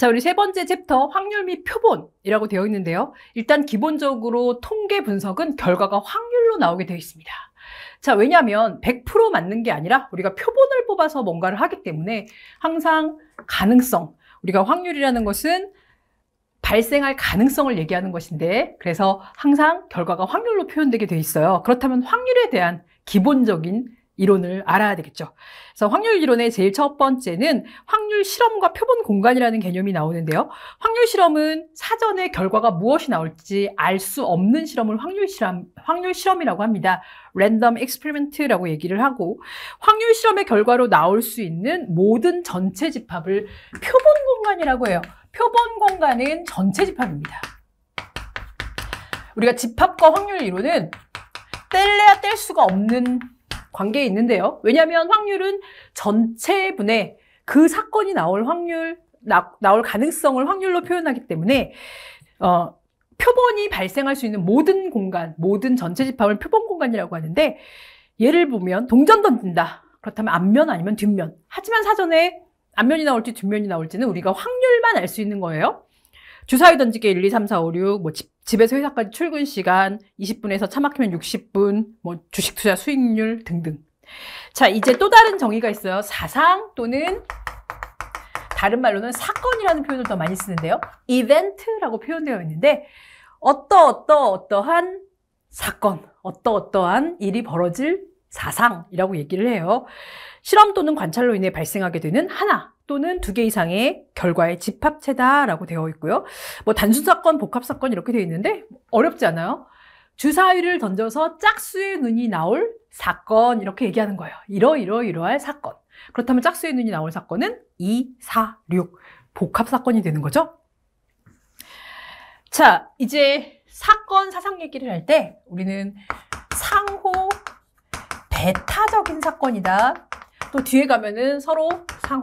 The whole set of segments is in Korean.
자, 우리 세 번째 챕터 확률 및 표본이라고 되어 있는데요. 일단 기본적으로 통계 분석은 결과가 확률로 나오게 되어 있습니다. 자, 왜냐하면 100% 맞는 게 아니라 우리가 표본을 뽑아서 뭔가를 하기 때문에 항상 가능성, 우리가 확률이라는 것은 발생할 가능성을 얘기하는 것인데 그래서 항상 결과가 확률로 표현되게 되어 있어요. 그렇다면 확률에 대한 기본적인 이론을 알아야 되겠죠. 그래서 확률 이론의 제일 첫 번째는 확률 실험과 표본 공간이라는 개념이 나오는데요. 확률 실험은 사전에 결과가 무엇이 나올지 알 수 없는 실험을 확률 실험, 확률 실험이라고 합니다. 랜덤 엑스페리먼트라고 얘기를 하고 확률 실험의 결과로 나올 수 있는 모든 전체 집합을 표본 공간이라고 해요. 표본 공간은 전체 집합입니다. 우리가 집합과 확률 이론은 뗄래야 뗄 수가 없는 관계에 있는데요. 왜냐하면 확률은 전체분의 그 사건이 나올 확률, 나, 나올 가능성을 확률로 표현하기 때문에 어, 표본이 발생할 수 있는 모든 공간, 모든 전체 집합을 표본 공간이라고 하는데 예를 보면 동전 던진다. 그렇다면 앞면 아니면 뒷면. 하지만 사전에 앞면이 나올지 뒷면이 나올지는 우리가 확률만 알 수 있는 거예요. 주사위 던지기 1, 2, 3, 4, 5, 6, 뭐 집, 집에서 회사까지 출근 시간 20분에서 차 막히면 60분, 뭐 주식 투자 수익률 등등. 자, 이제 또 다른 정의가 있어요. 사상 또는 다른 말로는 사건이라는 표현을 더 많이 쓰는데요. 이벤트라고 표현되어 있는데 어떠 어떠 어떠한 사건, 어떠 어떠한 일이 벌어질 사상이라고 얘기를 해요. 실험 또는 관찰로 인해 발생하게 되는 하나 또는 두 개 이상의 결과의 집합체다라고 되어 있고요. 뭐 단순 사건, 복합 사건 이렇게 되어 있는데 어렵지 않아요. 주사위를 던져서 짝수의 눈이 나올 사건 이렇게 얘기하는 거예요. 이러이러이러할 사건. 그렇다면 짝수의 눈이 나올 사건은 2, 4, 6 복합 사건이 되는 거죠. 자, 이제 사건 사상 얘기를 할 때 우리는 상호 배타적인 사건이다. 또 뒤에 가면은 서로 상호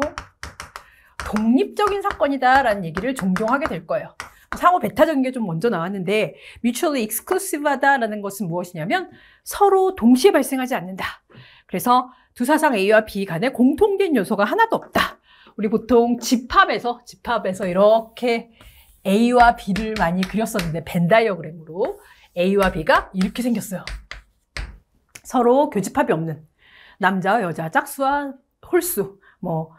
독립적인 사건이다라는 얘기를 종종 하게 될 거예요. 상호 배타적인 게 좀 먼저 나왔는데 mutually exclusive하다라는 것은 무엇이냐면 서로 동시에 발생하지 않는다. 그래서 두 사상 A와 B 간에 공통된 요소가 하나도 없다. 우리 보통 집합에서 집합에서 이렇게 A와 B를 많이 그렸었는데 벤 다이어그램으로 A와 B가 이렇게 생겼어요. 서로 교집합이 없는 남자와 여자, 짝수와 홀수, 뭐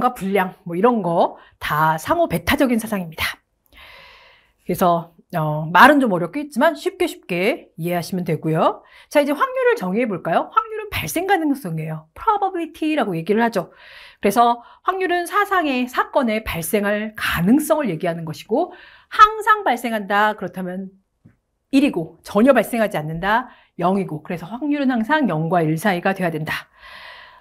정상과 불량, 뭐 이런 거 다 상호 배타적인 사상입니다. 그래서 어, 말은 좀 어렵겠지만 쉽게 쉽게 이해하시면 되고요. 자, 이제 확률을 정의해 볼까요? 확률은 발생 가능성이에요. probability라고 얘기를 하죠. 그래서 확률은 사상의 사건에 발생할 가능성을 얘기하는 것이고 항상 발생한다 그렇다면 1이고 전혀 발생하지 않는다 0이고 그래서 확률은 항상 0과 1 사이가 돼야 된다.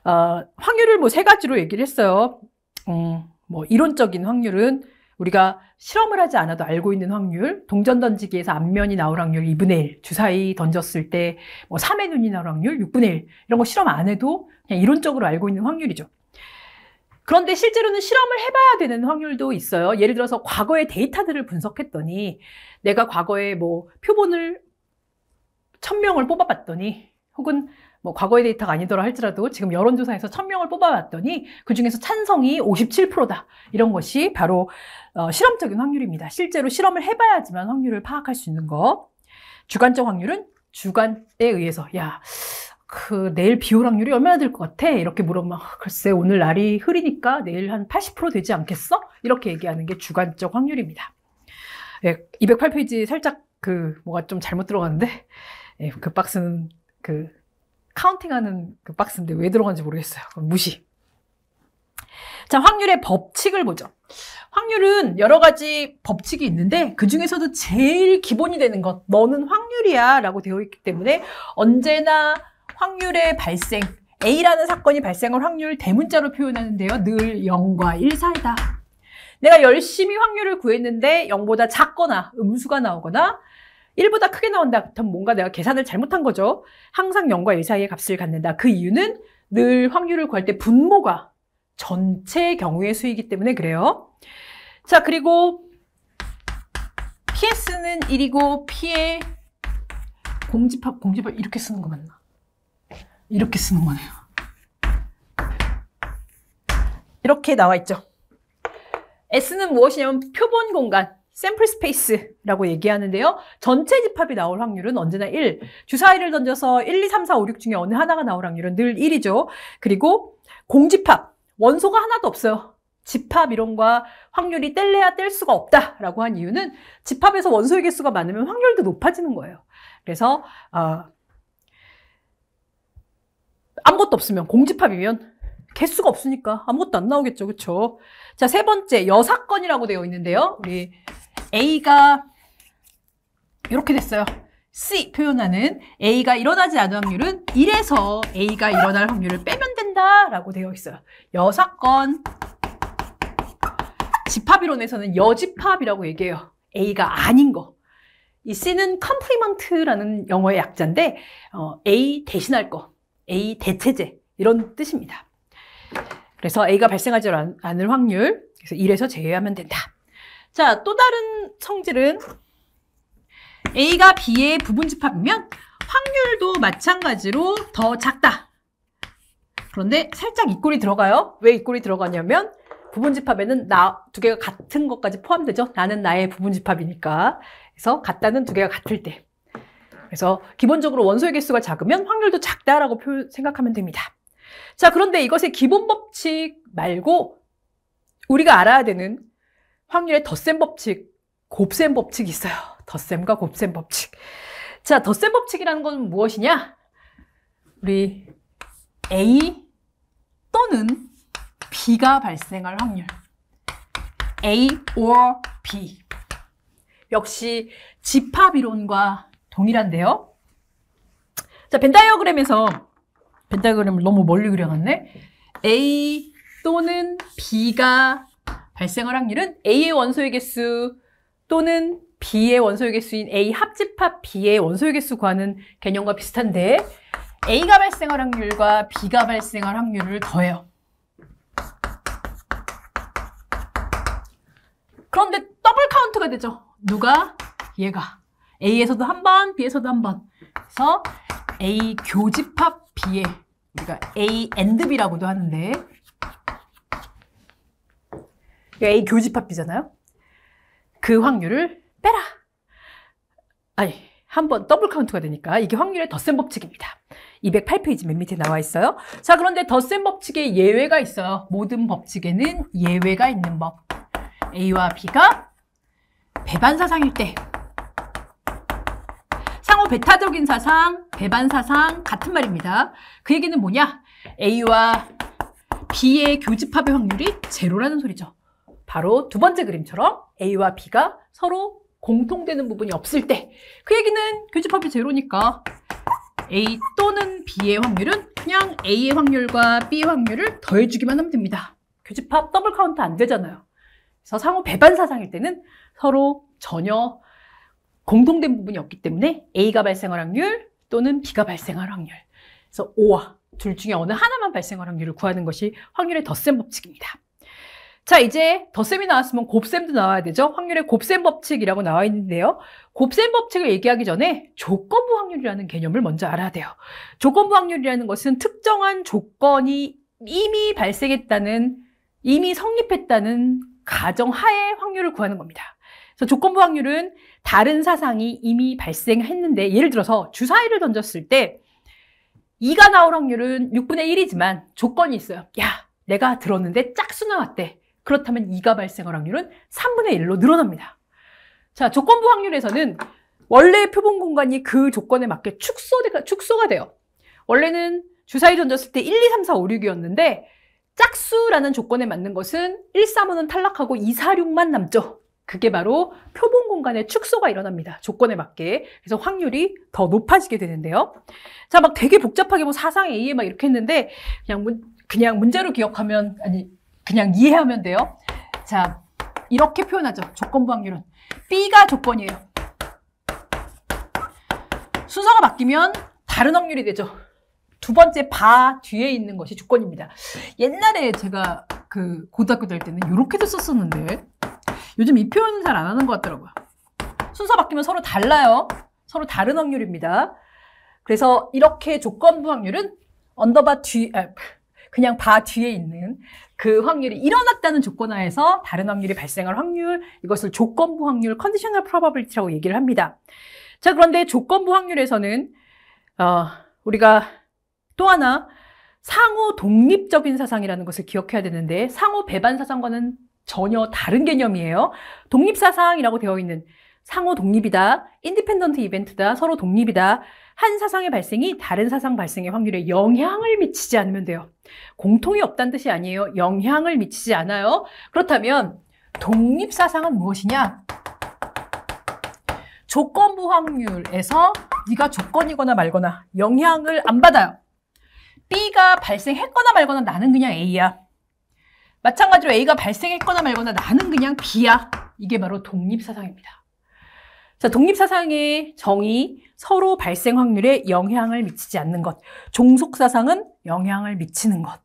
어, 확률을 뭐 세 가지로 얘기를 했어요. 음, 뭐 이론적인 확률은 우리가 실험을 하지 않아도 알고 있는 확률, 동전 던지기에서 앞면이 나올 확률 2분의 1, 주사위 던졌을 때 뭐 3의 눈이 나올 확률 6분의 1, 이런 거 실험 안 해도 그냥 이론적으로 알고 있는 확률이죠. 그런데 실제로는 실험을 해봐야 되는 확률도 있어요. 예를 들어서 과거의 데이터들을 분석했더니 내가 과거에 뭐 표본을 천명을 뽑아봤더니 혹은 뭐 과거의 데이터가 아니더라 할지라도 지금 여론조사에서 천명을 뽑아봤더니 그중에서 찬성이 57%다. 이런 것이 바로 어, 실험적인 확률입니다. 실제로 실험을 해봐야지만 확률을 파악할 수 있는 거. 주관적 확률은 주관에 의해서 야, 그 내일 비올 확률이 얼마나 될 것 같아? 이렇게 물어보면 아, 글쎄 오늘 날이 흐리니까 내일 한 80% 되지 않겠어? 이렇게 얘기하는 게 주관적 확률입니다. 예, 208페이지 살짝 그 뭐가 좀 잘못 들어갔는데 예, 그 박스는 그 카운팅하는 그 박스인데 왜 들어간지 모르겠어요. 무시. 자, 확률의 법칙을 보죠. 확률은 여러 가지 법칙이 있는데 그 중에서도 제일 기본이 되는 것, 너는 확률이야 라고 되어 있기 때문에 언제나 확률의 발생, A라는 사건이 발생할 확률 대문자로 표현하는데요. 늘 0과 1 사이다. 내가 열심히 확률을 구했는데 0보다 작거나 음수가 나오거나 1보다 크게 나온다. 그럼 뭔가 내가 계산을 잘못한 거죠. 항상 0과 1 사이의 값을 갖는다. 그 이유는 늘 확률을 구할 때 분모가 전체 경우의 수이기 때문에 그래요. 자, 그리고 PS는 1이고 P의 공집합, 공집합 이렇게 쓰는 거 맞나? 이렇게 쓰는 거네요. 이렇게 나와 있죠. S는 무엇이냐면 표본 공간. 샘플 스페이스라고 얘기하는데요. 전체 집합이 나올 확률은 언제나 1. 주사위를 던져서 1, 2, 3, 4, 5, 6 중에 어느 하나가 나올 확률은 늘 1이죠. 그리고 공집합, 원소가 하나도 없어요. 집합 이론과 확률이 뗄래야 뗄 수가 없다라고 한 이유는 집합에서 원소의 개수가 많으면 확률도 높아지는 거예요. 그래서 어, 아무것도 없으면 공집합이면 개수가 없으니까 아무것도 안 나오겠죠. 그렇죠? 자, 세 번째 여사건이라고 되어 있는데요. 우리 A가 이렇게 됐어요. C 표현하는 A가 일어나지 않을 확률은 1에서 A가 일어날 확률을 빼면 된다 라고 되어 있어요. 여사건 집합이론에서는 여집합이라고 얘기해요. A가 아닌 거. 이 C는 컴플리먼트라는 영어의 약자인데 어, A 대신할 거, A 대체제 이런 뜻입니다. 그래서 A가 발생하지 않을 확률 그래서 1에서 제외하면 된다. 자, 또 다른 성질은 A가 B의 부분집합이면 확률도 마찬가지로 더 작다. 그런데 살짝 이 꼴이 들어가요. 왜 이 꼴이 들어가냐면 부분집합에는 나 두 개가 같은 것까지 포함되죠. 나는 나의 부분집합이니까. 그래서 같다는 두 개가 같을 때. 그래서 기본적으로 원소의 개수가 작으면 확률도 작다라고 생각하면 됩니다. 자, 그런데 이것의 기본 법칙 말고 우리가 알아야 되는 확률의 덧셈 법칙, 곱셈 법칙이 있어요. 덧셈과 곱셈 법칙. 자, 덧셈 법칙이라는 건 무엇이냐? 우리 A 또는 B가 발생할 확률. A or B. 역시 집합 이론과 동일한데요. 자, 벤다이어그램에서 벤다이어그램을 너무 멀리 그려놨네. A 또는 B가 발생할 확률은 A의 원소의 개수 또는 B의 원소의 개수인 A 합집합 B의 원소의 개수 구는 개념과 비슷한데 A가 발생할 확률과 B가 발생할 확률을 더해요. 그런데 더블 카운트가 되죠. 누가? 얘가. A에서도 한 번, B에서도 한 번. 그래서 A 교집합 B에 우리가 A and B라고도 하는데 그러니까 A 교집합 B잖아요. 그 확률을 빼라. 아니, 한 번 더블 카운트가 되니까 이게 확률의 덧셈 법칙입니다. 208페이지 맨 밑에 나와 있어요. 자, 그런데 덧셈 법칙에 예외가 있어요. 모든 법칙에는 예외가 있는 법. A와 B가 배반사상일 때 상호 배타적인 사상, 배반사상 같은 말입니다. 그 얘기는 뭐냐? A와 B의 교집합의 확률이 제로라는 소리죠. 바로 두 번째 그림처럼 A와 B가 서로 공통되는 부분이 없을 때 그 얘기는 교집합이 제로니까 A 또는 B의 확률은 그냥 A의 확률과 B의 확률을 더해주기만 하면 됩니다. 교집합 더블 카운트 안 되잖아요. 그래서 상호 배반 사상일 때는 서로 전혀 공통된 부분이 없기 때문에 A가 발생할 확률 또는 B가 발생할 확률 그래서 O와 둘 중에 어느 하나만 발생할 확률을 구하는 것이 확률의 더셈 법칙입니다. 자, 이제 덧셈이 나왔으면 곱셈도 나와야 되죠. 확률의 곱셈 법칙이라고 나와 있는데요. 곱셈 법칙을 얘기하기 전에 조건부 확률이라는 개념을 먼저 알아야 돼요. 조건부 확률이라는 것은 특정한 조건이 이미 발생했다는, 이미 성립했다는 가정 하에 확률을 구하는 겁니다. 그래서 조건부 확률은 다른 사상이 이미 발생했는데, 예를 들어서 주사위를 던졌을 때 2가 나올 확률은 6분의 1이지만 조건이 있어요. 야, 내가 들었는데 짝수 나왔대. 그렇다면 이가 발생할 확률은 3분의 1로 늘어납니다. 자, 조건부 확률에서는 원래 표본 공간이 그 조건에 맞게 축소가, 축소가 돼요. 원래는 주사위 던졌을 때 1, 2, 3, 4, 5, 6이었는데 짝수라는 조건에 맞는 것은 1, 3호는 탈락하고 2, 4, 6만 남죠. 그게 바로 표본 공간의 축소가 일어납니다. 조건에 맞게. 그래서 확률이 더 높아지게 되는데요. 자, 막 되게 복잡하게 뭐 사상 A에 막 이렇게 했는데 그냥 문, 그냥 문제로 기억하면 아니 그냥 이해하면 돼요. 자, 이렇게 표현하죠. 조건부 확률은. B가 조건이에요. 순서가 바뀌면 다른 확률이 되죠. 두 번째 바 뒤에 있는 것이 조건입니다. 옛날에 제가 그 고등학교 다닐 때는 이렇게도 썼었는데 요즘 이 표현은 잘 안 하는 것 같더라고요. 순서 바뀌면 서로 달라요. 서로 다른 확률입니다. 그래서 이렇게 조건부 확률은 언더바 뒤, 아, 그냥 바 뒤에 있는 그 확률이 일어났다는 조건 하에서 다른 확률이 발생할 확률, 이것을 조건부 확률, 컨디셔널 프로버빌리티라고 얘기를 합니다. 자, 그런데 조건부 확률에서는 어, 우리가 또 하나 상호 독립적인 사상이라는 것을 기억해야 되는데 상호 배반 사상과는 전혀 다른 개념이에요. 독립 사상이라고 되어 있는 상호 독립이다, 인디펜던트 이벤트다, 서로 독립이다. 한 사상의 발생이 다른 사상 발생의 확률에 영향을 미치지 않으면 돼요. 공통이 없다는 뜻이 아니에요. 영향을 미치지 않아요. 그렇다면 독립사상은 무엇이냐? 조건부 확률에서 네가 조건이거나 말거나 영향을 안 받아요. B가 발생했거나 말거나 나는 그냥 A야. 마찬가지로 A가 발생했거나 말거나 나는 그냥 B야. 이게 바로 독립사상입니다. 자, 독립사상의 정의, 서로 발생 확률에 영향을 미치지 않는 것. 종속사상은 영향을 미치는 것.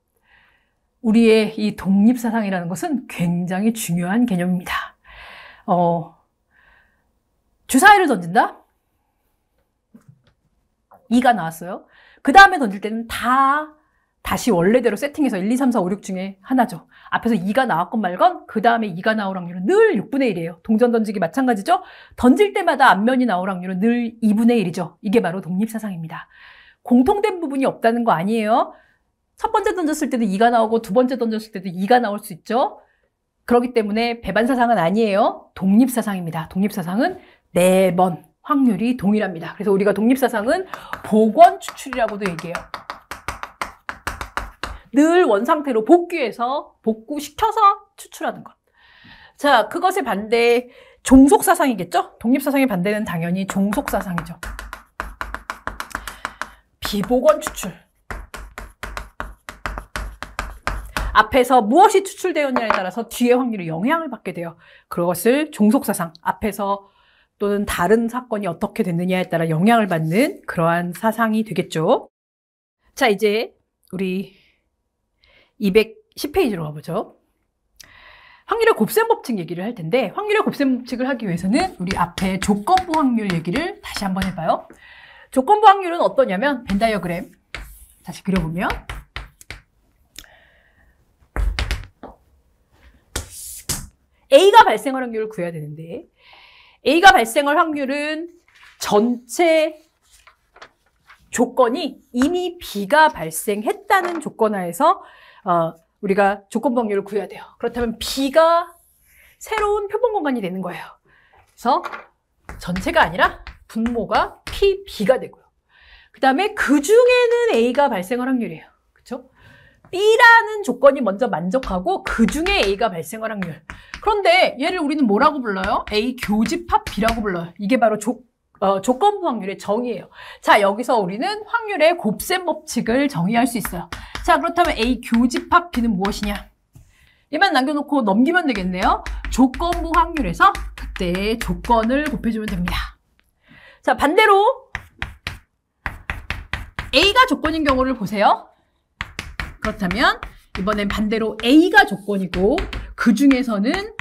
우리의 이 독립사상이라는 것은 굉장히 중요한 개념입니다. 어, 주사위를 던진다? 이가 나왔어요. 그 다음에 던질 때는 다 다시 원래대로 세팅해서 1, 2, 3, 4, 5, 6 중에 하나죠. 앞에서 2가 나왔건 말건 그 다음에 2가 나올 확률은 늘 6분의 1이에요. 동전 던지기 마찬가지죠. 던질 때마다 앞면이 나올 확률은 늘 2분의 1이죠. 이게 바로 독립사상입니다. 공통된 부분이 없다는 거 아니에요. 첫 번째 던졌을 때도 2가 나오고 두 번째 던졌을 때도 2가 나올 수 있죠. 그렇기 때문에 배반사상은 아니에요. 독립사상입니다. 독립사상은 4번 확률이 동일합니다. 그래서 우리가 독립사상은 복원 추출이라고도 얘기해요. 늘 원상태로 복귀해서 복구시켜서 추출하는 것. 자, 그것의 반대 종속사상이겠죠? 독립사상의 반대는 당연히 종속사상이죠. 비복원 추출. 앞에서 무엇이 추출되었냐에 따라서 뒤의 확률이 영향을 받게 돼요. 그것을 종속사상, 앞에서 또는 다른 사건이 어떻게 됐느냐에 따라 영향을 받는 그러한 사상이 되겠죠. 자, 이제 우리 210페이지로 가보죠. 확률의 곱셈 법칙 얘기를 할 텐데 확률의 곱셈 법칙을 하기 위해서는 우리 앞에 조건부 확률 얘기를 다시 한번 해봐요. 조건부 확률은 어떠냐면 벤 다이어그램 다시 그려보면 A가 발생할 확률을 구해야 되는데 A가 발생할 확률은 전체 조건이 이미 B가 발생했다는 조건 하에서 어, 우리가 조건 법률을 구해야 돼요. 그렇다면 B가 새로운 표본 공간이 되는 거예요. 그래서 전체가 아니라 분모가 P, B가 되고요. 그 다음에 그 중에는 A가 발생할 확률이에요. B라는 조건이 먼저 만족하고 그 중에 A가 발생할 확률. 그런데 얘를 우리는 뭐라고 불러요? A 교집합 B라고 불러요. 이게 바로 조, 어, 조건부 확률의 정의예요. 자, 여기서 우리는 확률의 곱셈 법칙을 정의할 수 있어요. 자, 그렇다면 A 교집합 B는 무엇이냐? 얘만 남겨놓고 넘기면 되겠네요. 조건부 확률에서 그때 조건을 곱해주면 됩니다. 자, 반대로 A가 조건인 경우를 보세요. 그렇다면 이번엔 반대로 A가 조건이고 그 중에서는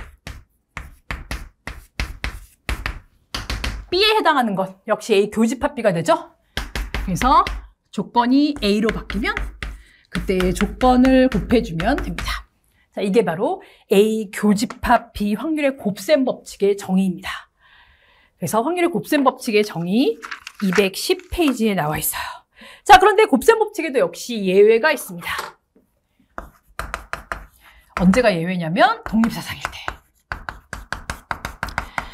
B에 해당하는 것 역시 A 교집합 B가 되죠. 그래서 조건이 A로 바뀌면 그때의 조건을 곱해주면 됩니다. 자, 이게 바로 A 교집합 B 확률의 곱셈 법칙의 정의입니다. 그래서 확률의 곱셈 법칙의 정의 210페이지에 나와 있어요. 자, 그런데 곱셈 법칙에도 역시 예외가 있습니다. 언제가 예외냐면 독립사상일 때.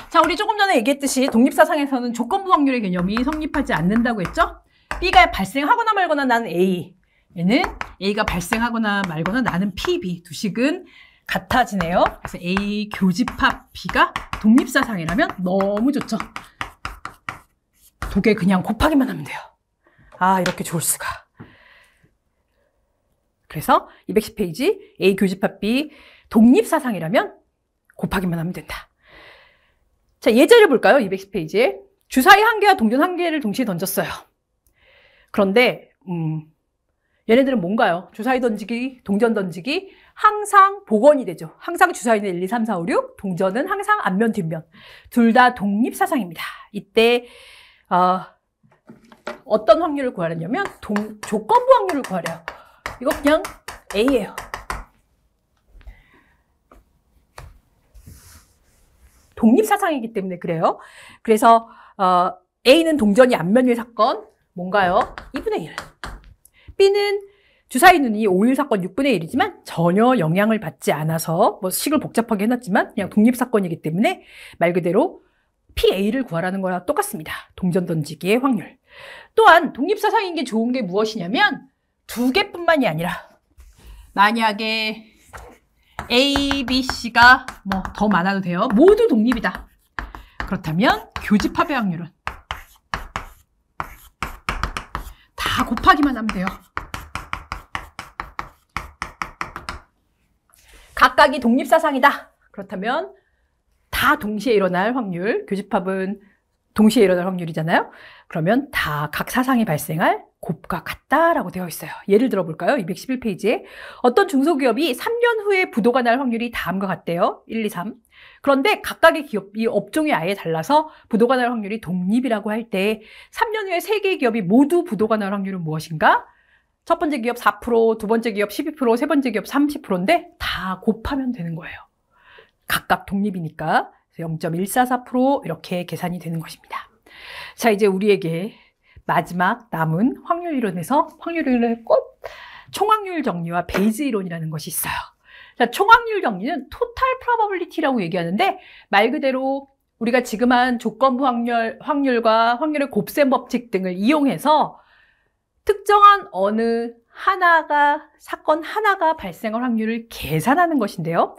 자, 우리 조금 전에 얘기했듯이 독립사상에서는 조건부 확률의 개념이 성립하지 않는다고 했죠? B가 발생하거나 말거나 나는 A, 얘는 A가 발생하거나 말거나 나는 P, B 두 식은 같아지네요. 그래서 A 교집합 B가 독립사상이라면 너무 좋죠. 두 개 그냥 곱하기만 하면 돼요. 아, 이렇게 좋을 수가. 그래서 210페이지 A 교집합 B 독립사상이라면 곱하기만 하면 된다. 자, 예제를 볼까요? 210페이지에. 주사위 한 개와 동전 한 개를 동시에 던졌어요. 그런데, 음, 얘네들은 뭔가요? 주사위 던지기, 동전 던지기 항상 복원이 되죠. 항상 주사위는 1, 2, 3, 4, 5, 6 동전은 항상 앞면, 뒷면 둘 다 독립사상입니다. 이때 어, 어떤 확률을 구하려냐면 동, 조건부 확률을 구하래요. 이거 그냥 A예요. 독립사상이기 때문에 그래요. 그래서 어, A는 동전이 앞면 위의 사건, 뭔가요? 2분의 1. B는 주사위 눈이 5일 사건 6분의 1이지만 전혀 영향을 받지 않아서 뭐 식을 복잡하게 해놨지만 그냥 독립사건이기 때문에 말 그대로 PA를 구하라는 거랑 똑같습니다. 동전 던지기의 확률. 또한 독립사상인 게 좋은 게 무엇이냐면 두 개뿐만이 아니라 만약에 A, B, C가 뭐 더 많아도 돼요. 모두 독립이다. 그렇다면 교집합의 확률은 다 곱하기만 하면 돼요. 각각이 독립사상이다. 그렇다면 다 동시에 일어날 확률, 교집합은 동시에 일어날 확률이잖아요. 그러면 다 각 사상이 발생할 곱과 같다라고 되어 있어요. 예를 들어 볼까요? 211페이지에 어떤 중소기업이 3년 후에 부도가 날 확률이 다음과 같대요. 1, 2, 3. 그런데 각각의 기업이 업종이 아예 달라서 부도가 날 확률이 독립이라고 할 때 3년 후에 3 개의 기업이 모두 부도가 날 확률은 무엇인가? 첫 번째 기업 4%, 두 번째 기업 12%, 세 번째 기업 30%인데 다 곱하면 되는 거예요. 각각 독립이니까 0.144% 이렇게 계산이 되는 것입니다. 자, 이제 우리에게 마지막 남은 확률 이론에서 확률 이론의 꽃, 총확률 정리와 베이즈 이론이라는 것이 있어요. 자, 총확률 정리는 토탈 프로버빌리티라고 얘기하는데 말 그대로 우리가 지금 한 조건부 확률, 확률과 확률의 곱셈 법칙 등을 이용해서 특정한 어느 하나가 사건 하나가 발생할 확률을 계산하는 것인데요.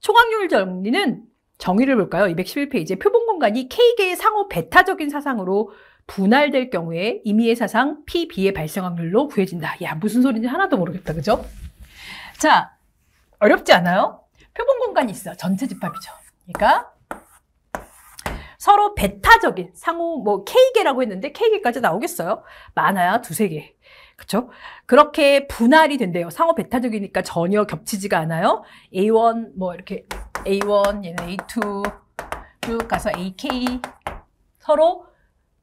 총확률 정리는 정의를 볼까요? 211페이지에 표본 공간이 K계의 상호 배타적인 사상으로 분할될 경우에 임의의 사상 PB의 발생 확률로 부여진다. 야, 무슨 소리인지 하나도 모르겠다. 그죠? 자, 어렵지 않아요? 표본 공간이 있어. 전체 집합이죠. 그러니까 서로 배타적인 상호 뭐 K계라고 했는데 K계까지 나오겠어요? 많아야 두세 개. 그렇죠? 그렇게 분할이 된대요. 상호 배타적이니까 전혀 겹치지가 않아요. A1 뭐 이렇게 A1 얘는 A2 쭉 가서 AK 서로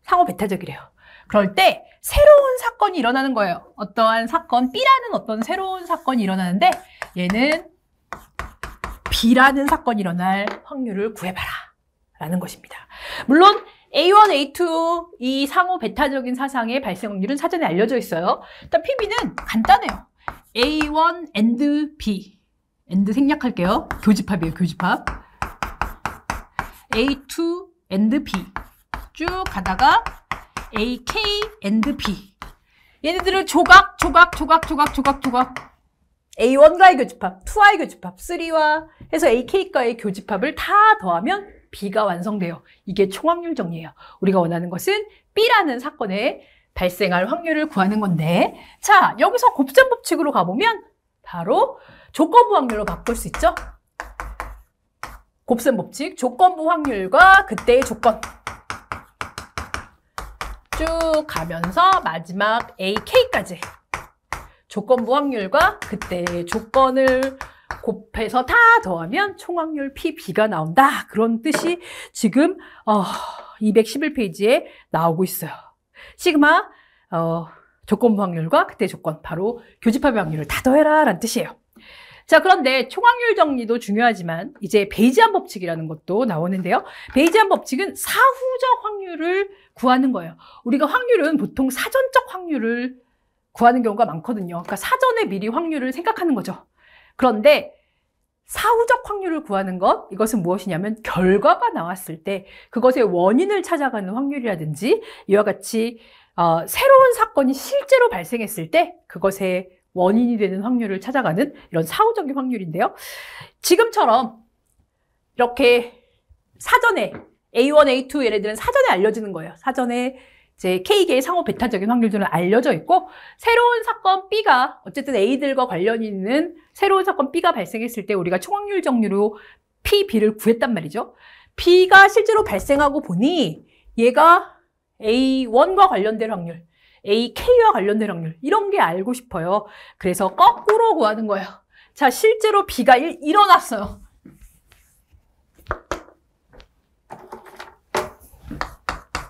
상호 배타적이래요. 그럴 때 새로운 사건이 일어나는 거예요. 어떠한 사건 B라는 어떤 새로운 사건이 일어나는데 얘는 B라는 사건이 일어날 확률을 구해봐라. 라는 것입니다. 물론 A1, A2 이 상호 베타적인 사상의 발생 확률은 사전에 알려져 있어요. 일단 PB는 간단해요. A1 and B. and 생략할게요. 교집합이에요, 교집합. A2 and B. 쭉 가다가 AK and B. 얘네들을 조각, 조각, 조각, 조각, 조각, 조각. A1과의 교집합, 2와의 교집합, 3와 해서 AK과의 교집합을 다 더하면 B가 완성돼요. 이게 총확률 정리예요. 우리가 원하는 것은 B라는 사건에 발생할 확률을 구하는 건데 자, 여기서 곱셈 법칙으로 가보면 바로 조건부 확률로 바꿀 수 있죠. 곱셈 법칙, 조건부 확률과 그때의 조건 쭉 가면서 마지막 AK까지 조건부 확률과 그때의 조건을 곱해서 다 더하면 총확률 PB가 나온다. 그런 뜻이 지금 어, 211페이지에 나오고 있어요. 시그마 어, 조건부 확률과 그때 조건 바로 교집합의 확률을 다 더해라 라는 뜻이에요. 자 그런데 총확률 정리도 중요하지만 이제 베이지안 법칙이라는 것도 나오는데요. 베이지안 법칙은 사후적 확률을 구하는 거예요. 우리가 확률은 보통 사전적 확률을 구하는 경우가 많거든요. 그러니까 사전에 미리 확률을 생각하는 거죠. 그런데 사후적 확률을 구하는 것, 이것은 무엇이냐면 결과가 나왔을 때 그것의 원인을 찾아가는 확률이라든지 이와 같이 어, 새로운 사건이 실제로 발생했을 때 그것의 원인이 되는 확률을 찾아가는 이런 사후적인 확률인데요. 지금처럼 이렇게 사전에 A1, A2 예를 들면 사전에 알려지는 거예요. 사전에 제 K계의 상호 배타적인 확률들은 알려져 있고 새로운 사건 B가 어쨌든 A들과 관련이 있는 새로운 사건 B가 발생했을 때 우리가 총확률 정리로 P, B를 구했단 말이죠. B가 실제로 발생하고 보니 얘가 A1과 관련될 확률, AK와 관련될 확률 이런 게 알고 싶어요. 그래서 거꾸로 구하는 거예요. 자, 실제로 B가 일, 일어났어요.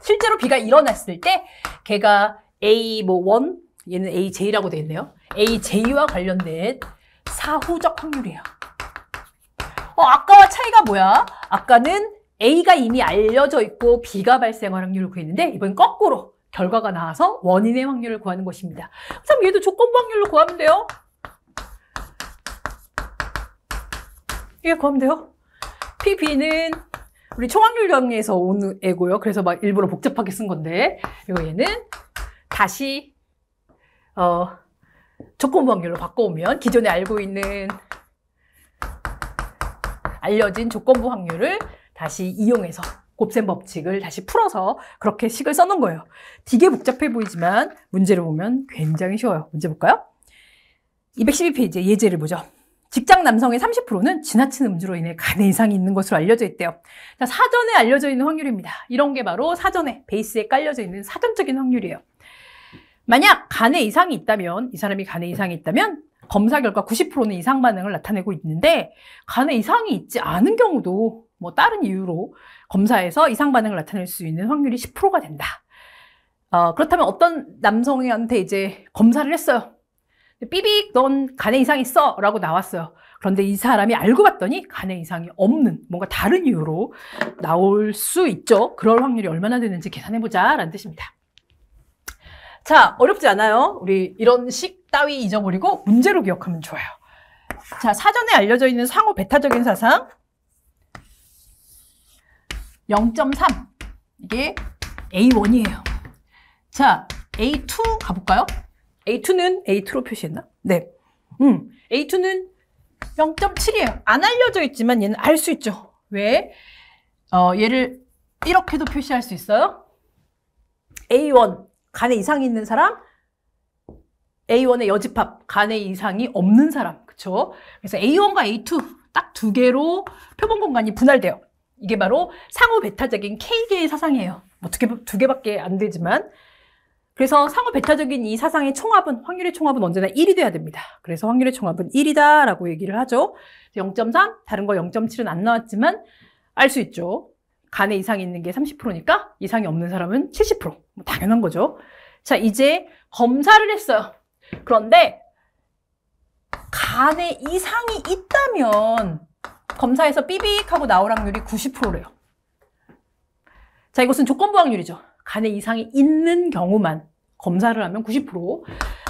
실제로 B가 일어났을 때 걔가 A 뭐 1 얘는 AJ라고 되어 있네요. AJ와 관련된 사후적 확률이에요. 어, 아까와 차이가 뭐야? 아까는 A가 이미 알려져 있고 B가 발생할 확률을 구했는데 이번엔 거꾸로 결과가 나와서 원인의 확률을 구하는 것입니다. 그럼 얘도 조건부 확률로 구하면 돼요. 이게 구하면 돼요. PB는 우리 총합률정에서 온 애고요. 그래서 막 일부러 복잡하게 쓴 건데 이거 얘는 다시 어 조건부 확률로 바꿔오면 기존에 알고 있는 알려진 조건부 확률을 다시 이용해서 곱셈 법칙을 다시 풀어서 그렇게 식을 써놓은 거예요. 되게 복잡해 보이지만 문제를 보면 굉장히 쉬워요. 문제 볼까요? 212페이지에 예제를 보죠. 직장 남성의 30%는 지나친 음주로 인해 간에 이상이 있는 것으로 알려져 있대요. 자, 사전에 알려져 있는 확률입니다. 이런 게 바로 사전에 베이스에 깔려져 있는 사전적인 확률이에요. 만약 간에 이상이 있다면 이 사람이 간에 이상이 있다면 검사 결과 90%는 이상 반응을 나타내고 있는데 간에 이상이 있지 않은 경우도 뭐 다른 이유로 검사에서 이상 반응을 나타낼 수 있는 확률이 10%가 된다. 어, 그렇다면 어떤 남성한테 이제 검사를 했어요. 삐빅 넌 간에 이상 있어 라고 나왔어요. 그런데 이 사람이 알고 봤더니 간에 이상이 없는 뭔가 다른 이유로 나올 수 있죠. 그럴 확률이 얼마나 되는지 계산해보자 라는 뜻입니다. 자, 어렵지 않아요. 우리 이런 식 따위 잊어버리고 문제로 기억하면 좋아요. 자, 사전에 알려져 있는 상호 배타적인 사상 0.3 이게 A1이에요. 자, A2 가볼까요? A2는 A2로 표시했나? 네. 음, A2는 0.7이에요. 안 알려져 있지만 얘는 알 수 있죠. 왜? 어, 얘를 이렇게도 표시할 수 있어요. A1, 간에 이상이 있는 사람, A1의 여집합, 간에 이상이 없는 사람. 그쵸? 그래서 A1과 A2 딱 두 개로 표본 공간이 분할돼요. 이게 바로 상호 베타적인 K계의 사상이에요. 어떻게 뭐 두 개밖에 안 되지만 그래서 상호 배타적인 이 사상의 총합은 확률의 총합은 언제나 1이 돼야 됩니다. 그래서 확률의 총합은 1이다라고 얘기를 하죠. 0.3 다른 거 0.7은 안 나왔지만 알 수 있죠. 간에 이상이 있는 게 30%니까 이상이 없는 사람은 70%. 뭐 당연한 거죠. 자, 이제 검사를 했어요. 그런데 간에 이상이 있다면 검사에서 삐빅하고 나올 확률이 90%래요. 자, 이것은 조건부 확률이죠. 간에 이상이 있는 경우만 검사를 하면 90%.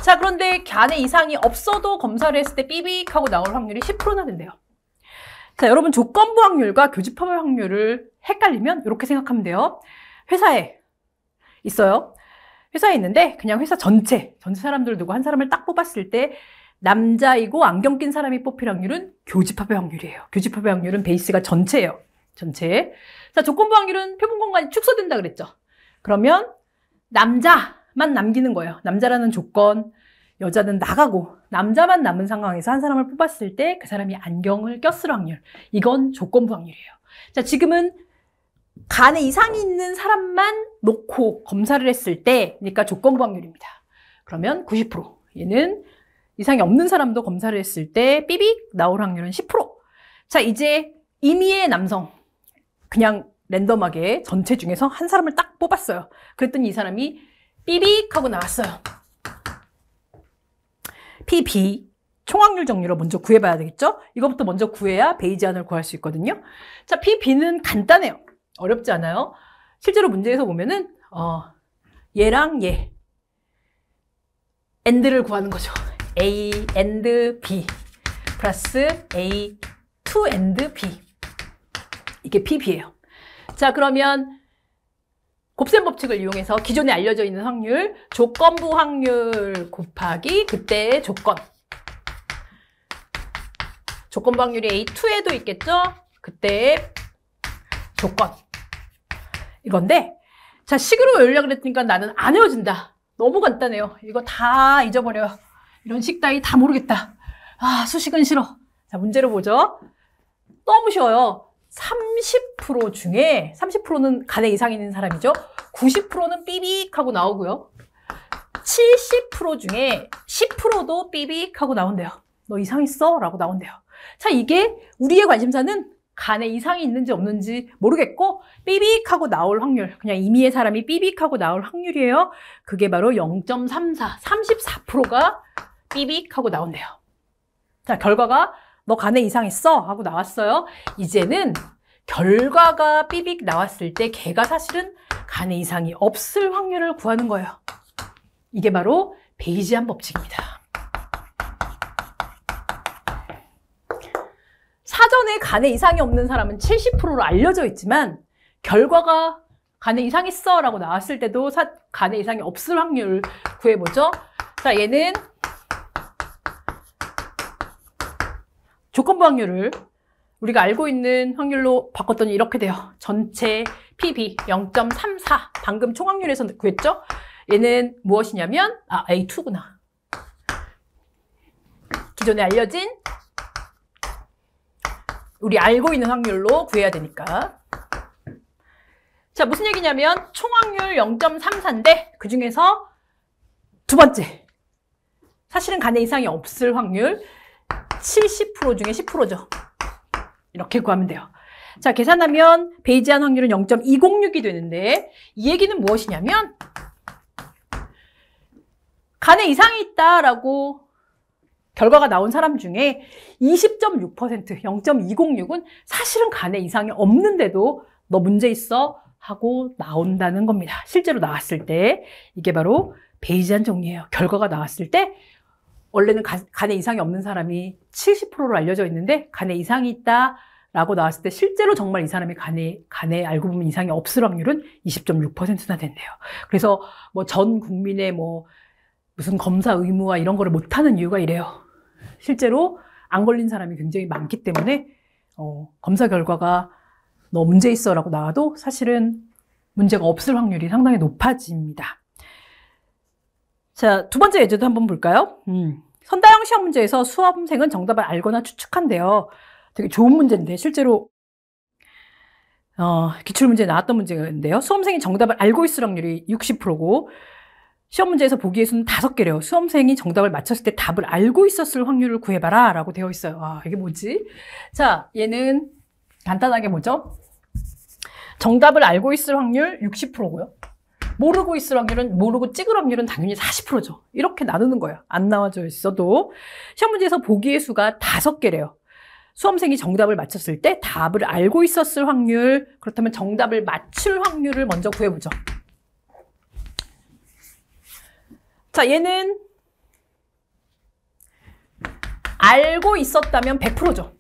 자, 그런데 간에 이상이 없어도 검사를 했을 때 삐빅하고 나올 확률이 10%나 된대요. 자, 여러분 조건부 확률과 교집합의 확률을 헷갈리면 이렇게 생각하면 돼요. 회사에 있어요. 회사에 있는데 그냥 회사 전체, 전체 사람들 을 누구 한 사람을 딱 뽑았을 때 남자이고 안경 낀 사람이 뽑힐 확률은 교집합의 확률이에요. 교집합의 확률은 베이스가 전체예요. 전체. 자, 조건부 확률은 표본 공간이 축소된다 그랬죠. 그러면 남자만 남기는 거예요. 남자라는 조건, 여자는 나가고 남자만 남은 상황에서 한 사람을 뽑았을 때 그 사람이 안경을 꼈을 확률. 이건 조건부 확률이에요. 자, 지금은 간에 이상이 있는 사람만 놓고 검사를 했을 때, 그러니까 조건부 확률입니다. 그러면 90%. 얘는 이상이 없는 사람도 검사를 했을 때 삐빅 나올 확률은 10%. 자, 이제 임의의 남성. 그냥 랜덤하게 전체 중에서 한 사람을 딱 뽑았어요. 그랬더니 이 사람이 삐빅 하고 나왔어요. PB 총확률 정리로 먼저 구해봐야 되겠죠? 이것부터 먼저 구해야 베이지안을 구할 수 있거든요. 자, PB는 간단해요. 어렵지 않아요. 실제로 문제에서 보면은 어, 얘랑 얘 a 드를 구하는 거죠. a a n b 플러스 a to a b 이게 PB예요. 자 그러면 곱셈 법칙을 이용해서 기존에 알려져 있는 확률 조건부 확률 곱하기 그때의 조건 조건부 확률이 A2에도 있겠죠? 그때의 조건 이건데 자 식으로 외우려 그랬으니까 나는 안 외워진다 너무 간단해요 이거 다 잊어버려요 이런 식 따위 다 모르겠다 아 수식은 싫어 자 문제를 보죠 너무 쉬워요 30% 중에 30%는 가대 이상 있는 사람이죠. 90%는 삐빅하고 나오고요. 70% 중에 10%도 삐빅하고 나온대요. 너 이상 있어? 라고 나온대요. 자, 이게 우리의 관심사는 간에 이상이 있는지 없는지 모르겠고 삐빅하고 나올 확률, 그냥 임의의 사람이 삐빅하고 나올 확률이에요. 그게 바로 0.34, 34%가 삐빅하고 나온대요. 자, 결과가 너 간에 이상 있어? 하고 나왔어요. 이제는 결과가 삐빅 나왔을 때 걔가 사실은 간에 이상이 없을 확률을 구하는 거예요. 이게 바로 베이지안 법칙입니다. 사전에 간에 이상이 없는 사람은 70%로 알려져 있지만 결과가 간에 이상 있어 라고 나왔을 때도 사, 간에 이상이 없을 확률 구해보죠. 자, 얘는 조건부 확률을 우리가 알고 있는 확률로 바꿨더니 이렇게 돼요. 전체 PB 0.34 방금 총확률에서 구했죠? 얘는 무엇이냐면 아 A2구나. 기존에 알려진 우리 알고 있는 확률로 구해야 되니까 자 무슨 얘기냐면 총확률 0.34인데 그 중에서 두 번째 사실은 간의 이상이 없을 확률 70% 중에 10%죠. 이렇게 구하면 돼요. 자, 계산하면 베이지안 확률은 0.206이 되는데 이 얘기는 무엇이냐면 간에 이상이 있다라고 결과가 나온 사람 중에 20.6% 0.206은 사실은 간에 이상이 없는데도 너 문제 있어 하고 나온다는 겁니다. 실제로 나왔을 때 이게 바로 베이지안 정리예요. 결과가 나왔을 때 원래는 간에 이상이 없는 사람이 70%로 알려져 있는데 간에 이상이 있다. 라고 나왔을 때 실제로 정말 이 사람이 간에, 간에 알고 보면 이상이 없을 확률은 20.6%나 된대요. 그래서 뭐 전 국민의 뭐 무슨 검사 의무와 이런 거를 못하는 이유가 이래요. 실제로 안 걸린 사람이 굉장히 많기 때문에 어, 검사 결과가 너 문제 있어 라고 나와도 사실은 문제가 없을 확률이 상당히 높아집니다. 자, 두 번째 예제도 한번 볼까요? 음. 선다형 시험 문제에서 수험생은 정답을 알거나 추측한대요. 되게 좋은 문제인데 실제로 어, 기출문제 나왔던 문제인데요. 수험생이 정답을 알고 있을 확률이 60%고 시험 문제에서 보기에서는 다섯 개래요. 수험생이 정답을 맞췄을 때 답을 알고 있었을 확률을 구해봐라 라고 되어 있어요. 아, 이게 뭐지? 자, 얘는 간단하게 뭐죠? 정답을 알고 있을 확률 60%고요. 모르고 있을 확률은 모르고 찍을 확률은 당연히 40%죠. 이렇게 나누는 거예요. 안 나와져 있어도 시험 문제에서 보기의 수가 5 개래요. 수험생이 정답을 맞췄을 때 답을 알고 있었을 확률 그렇다면 정답을 맞출 확률을 먼저 구해보죠. 자 얘는 알고 있었다면 100%죠.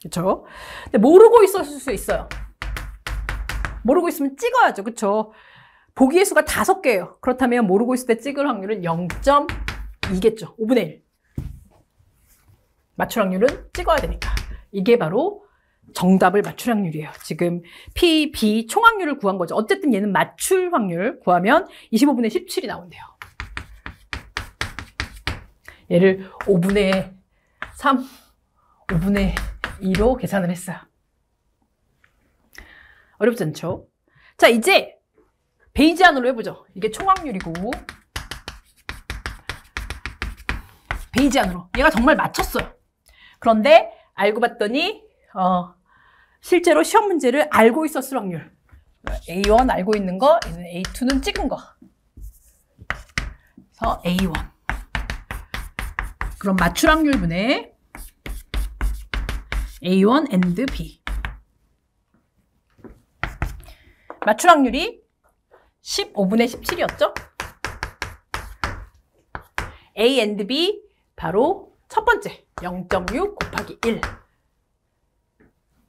그렇죠? 근데 모르고 있었을 수 있어요. 모르고 있으면 찍어야죠. 그쵸? 보기의 수가 다섯 개예요. 그렇다면 모르고 있을 때 찍을 확률은 0.2겠죠. 5분의 1. 맞출 확률은 찍어야 되니까. 이게 바로 정답을 맞출 확률이에요. 지금 P, B 총확률을 구한 거죠. 어쨌든 얘는 맞출 확률 구하면 25분의 17이 나온대요. 얘를 5분의 3, 5분의 2로 계산을 했어요. 어렵지 않죠? 자, 이제 베이지 안으로 해보죠. 이게 총확률이고 베이지 안으로. 얘가 정말 맞췄어요. 그런데 알고 봤더니 어, 실제로 시험 문제를 알고 있었을 확률. A1 알고 있는 거, A2는 찍은 거. 그래서 A1. 그럼 맞출 확률 분의 A1 and B. 맞출 확률이 15분의 17이었죠? A and B 바로 첫 번째 0.6 곱하기 1.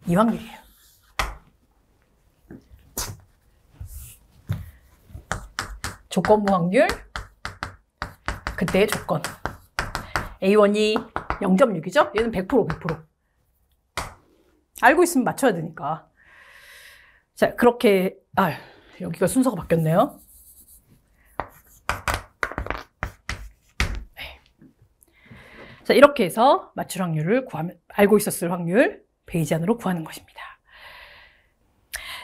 이 확률이에요. 조건부 확률 그때의 조건 A1이 0.6이죠? 얘는 100% 100% 알고 있으면 맞춰야 되니까 자, 그렇게, 아, 여기가 순서가 바뀌었네요. 네. 자, 이렇게 해서 맞출 확률을 구하면, 알고 있었을 확률, 베이지안으로 구하는 것입니다.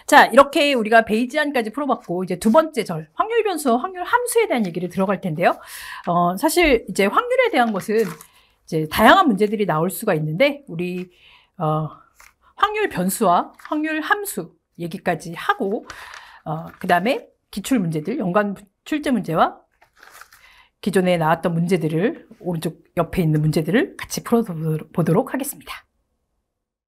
자, 이렇게 우리가 베이지안까지 풀어봤고, 이제 두 번째 절, 확률 변수, 확률 함수에 대한 얘기를 들어갈 텐데요. 어, 사실 이제 확률에 대한 것은 이제 다양한 문제들이 나올 수가 있는데, 우리, 어, 확률 변수와 확률 함수, 얘기까지 하고 어, 그 다음에 기출 문제들, 연관 출제 문제와 기존에 나왔던 문제들을 오른쪽 옆에 있는 문제들을 같이 풀어보도록 하겠습니다.